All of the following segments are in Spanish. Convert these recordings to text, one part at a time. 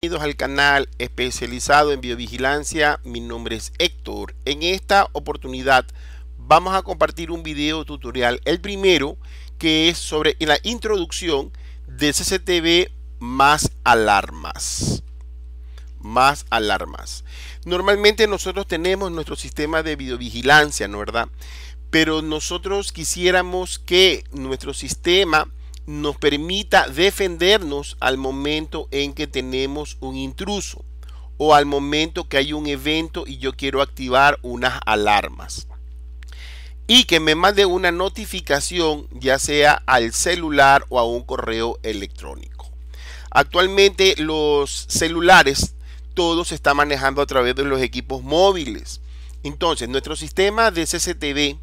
Bienvenidos al canal especializado en biovigilancia, mi nombre es Héctor. En esta oportunidad vamos a compartir un video tutorial, el primero que es sobre la introducción de CCTV más alarmas. Más alarmas. Normalmente nosotros tenemos nuestro sistema de videovigilancia, ¿no verdad? Pero nosotros quisiéramos que nuestro sistema nos permita defendernos al momento en que tenemos un intruso o al momento que hay un evento y yo quiero activar unas alarmas. Y que me mande una notificación ya sea al celular o a un correo electrónico. Actualmente los celulares todo se está manejando a través de los equipos móviles. Entonces, nuestro sistema de CCTV,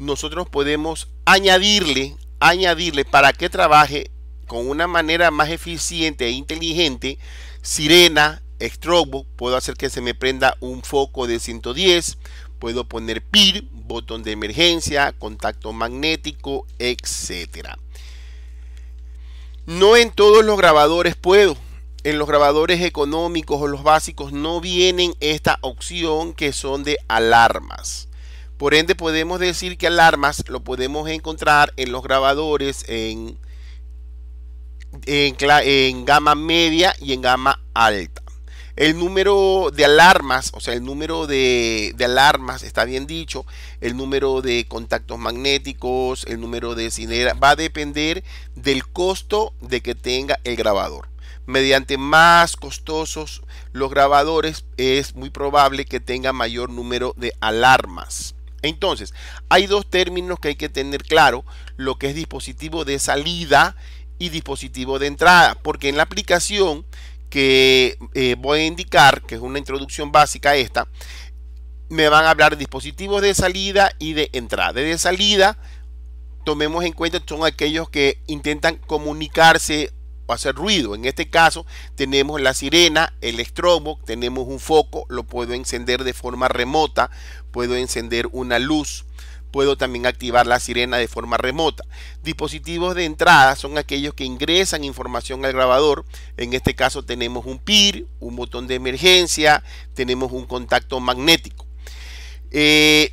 nosotros podemos añadirle añadirle para que trabaje con una manera más eficiente e inteligente, sirena, strobo, puedo hacer que se me prenda un foco de 110, puedo poner PIR, botón de emergencia, contacto magnético, etcétera. No en todos los grabadores puedo. En los grabadores económicos o los básicos no vienen esta opción que son de alarmas. Por ende podemos decir que alarmas lo podemos encontrar en los grabadores en, en, gama media y en gama alta. El número de alarmas, o sea, el número de, de, alarmas, está bien dicho, el número de contactos magnéticos, el número de cinera, va a depender del costo de que tenga el grabador. Mediante más costosos los grabadores, es muy probable que tenga mayor número de alarmas. Entonces, hay dos términos que hay que tener claro, lo que es dispositivo de salida y dispositivo de entrada, porque en la aplicación que eh, voy a indicar, que es una introducción básica esta, me van a hablar de dispositivos de salida y de entrada. De salida, tomemos en cuenta, son aquellos que intentan comunicarse hacer ruido. En este caso tenemos la sirena, el estrobo, tenemos un foco, lo puedo encender de forma remota, puedo encender una luz, puedo también activar la sirena de forma remota. Dispositivos de entrada son aquellos que ingresan información al grabador. En este caso tenemos un PIR, un botón de emergencia, tenemos un contacto magnético. Eh,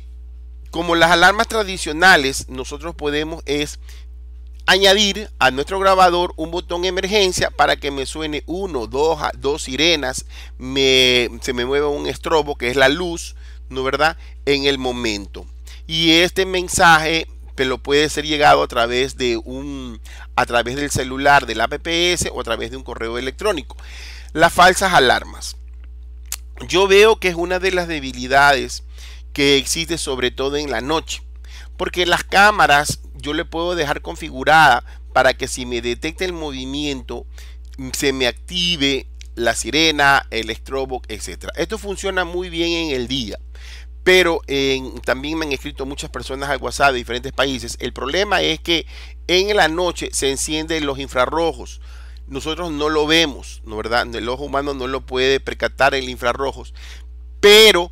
como las alarmas tradicionales, nosotros podemos es añadir a nuestro grabador un botón emergencia para que me suene uno, dos, dos sirenas, me, se me mueva un estrobo que es la luz, ¿no verdad? En el momento. Y este mensaje lo puede ser llegado a través de un a través del celular del APPS o a través de un correo electrónico. Las falsas alarmas. Yo veo que es una de las debilidades que existe sobre todo en la noche, porque las cámaras yo le puedo dejar configurada para que si me detecta el movimiento, se me active la sirena, el strobo, etc. Esto funciona muy bien en el día. Pero también me han escrito muchas personas al WhatsApp de diferentes países. El problema es que en la noche se encienden los infrarrojos. Nosotros no lo vemos, ¿no verdad? El ojo humano no lo puede percatar en infrarrojos. Pero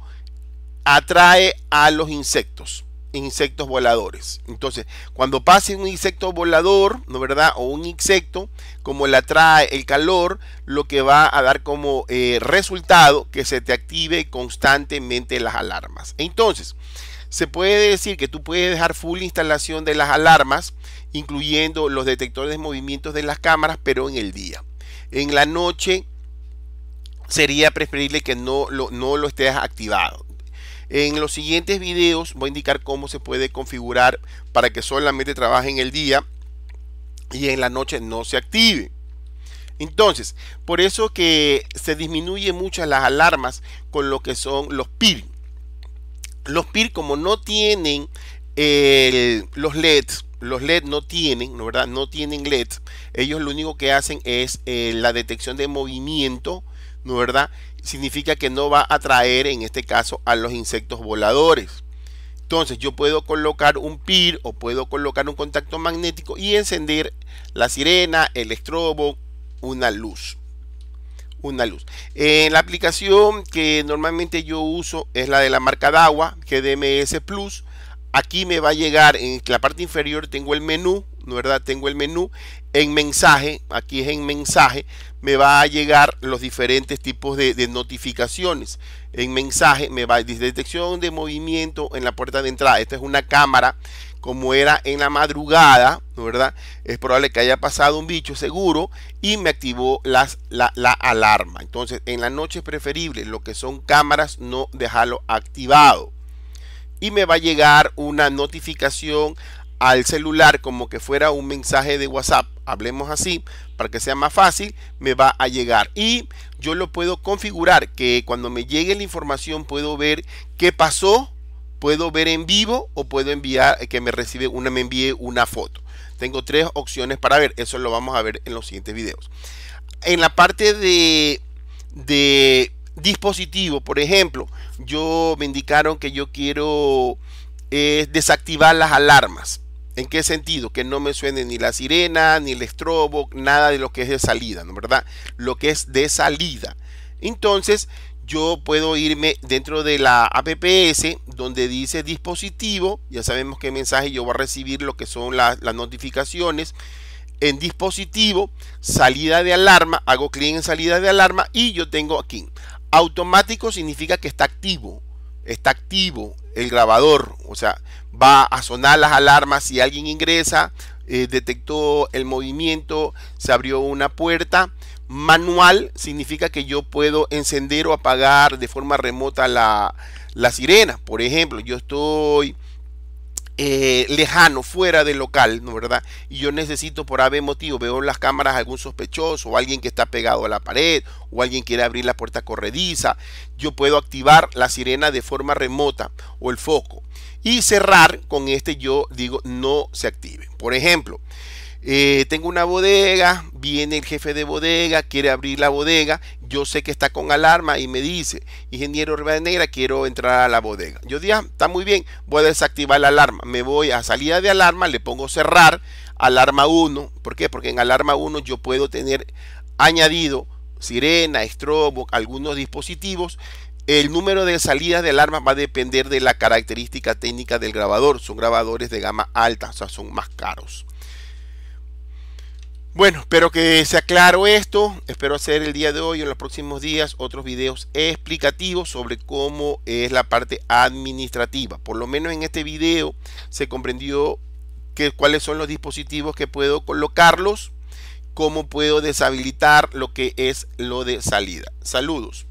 atrae a los insectos insectos voladores. Entonces, cuando pase un insecto volador, ¿no verdad? O un insecto, como la trae el calor, lo que va a dar como eh, resultado que se te active constantemente las alarmas. Entonces, se puede decir que tú puedes dejar full instalación de las alarmas, incluyendo los detectores de movimientos de las cámaras, pero en el día. En la noche sería preferible que no lo, no lo estés activado. En los siguientes videos voy a indicar cómo se puede configurar para que solamente trabaje en el día y en la noche no se active. Entonces, por eso que se disminuye muchas las alarmas con lo que son los PIR. Los PIR como no tienen los LEDs, los LED no tienen, ¿no, ¿verdad? No tienen LED. Ellos lo único que hacen es eh, la detección de movimiento, ¿no verdad? significa que no va a atraer en este caso a los insectos voladores. Entonces yo puedo colocar un PIR o puedo colocar un contacto magnético y encender la sirena, el estrobo, una luz. Una luz. En eh, la aplicación que normalmente yo uso es la de la marca DAWA, GDMS Plus. Aquí me va a llegar, en la parte inferior tengo el menú ¿verdad? Tengo el menú. En mensaje, aquí es en mensaje, me va a llegar los diferentes tipos de, notificaciones. En mensaje me va a detección de movimiento en la puerta de entrada. Esta es una cámara, como era en la madrugada, ¿verdad? Es probable que haya pasado un bicho seguro y me activó las, la, la alarma. Entonces, en la noche es preferible lo que son cámaras, no dejarlo activado y me va a llegar una notificación al celular como que fuera un mensaje de WhatsApp, hablemos así, para que sea más fácil, me va a llegar. Y yo lo puedo configurar, que cuando me llegue la información puedo ver qué pasó, puedo ver en vivo o puedo enviar eh, que me recibe una me envíe una foto. Tengo tres opciones para ver, eso lo vamos a ver en los siguientes videos. En la parte de de dispositivo, por ejemplo, yo me indicaron que yo quiero eh, desactivar las alarmas. ¿En qué sentido? Que no me suene ni la sirena, ni el estrobo, nada de lo que es de salida, ¿no? ¿Verdad? Lo que es de salida. Entonces, yo puedo irme dentro de la APPS donde dice dispositivo. Ya sabemos qué mensaje yo voy a recibir, lo que son las notificaciones. En dispositivo, salida de alarma, hago clic en salida de alarma y yo tengo aquí. Automático significa que está activo está activo el grabador, o sea, va a sonar las alarmas si alguien ingresa, eh, detectó el movimiento, se abrió una puerta. Manual significa que yo puedo encender o apagar de forma remota la, la sirena. Por ejemplo, yo estoy eh, lejano, fuera del local, ¿no verdad? Y yo necesito por ave motivo, veo en las cámaras algún sospechoso o alguien que está pegado a la pared o alguien quiere abrir la puerta corrediza, yo puedo activar la sirena de forma remota o el foco y cerrar con este yo digo no se active. Por ejemplo, eh, tengo una bodega, viene el jefe de bodega, quiere abrir la bodega, yo sé que está con alarma y me dice, ingeniero Negra quiero entrar a la bodega. Yo digo, ah, está muy bien, voy a desactivar la alarma, me voy a salida de alarma, le pongo cerrar, alarma 1, ¿por qué? Porque en alarma 1 yo puedo tener añadido sirena, estrobo, algunos dispositivos el número de salidas de alarma va a depender de la característica técnica del grabador. Son grabadores de gama alta, o sea, son más caros. Bueno, espero que se aclaro esto. Espero hacer el día de hoy o en los próximos días otros videos explicativos sobre cómo es la parte administrativa. Por lo menos en este video se comprendió que, cuáles son los dispositivos que puedo colocarlos, cómo puedo deshabilitar lo que es lo de salida. Saludos.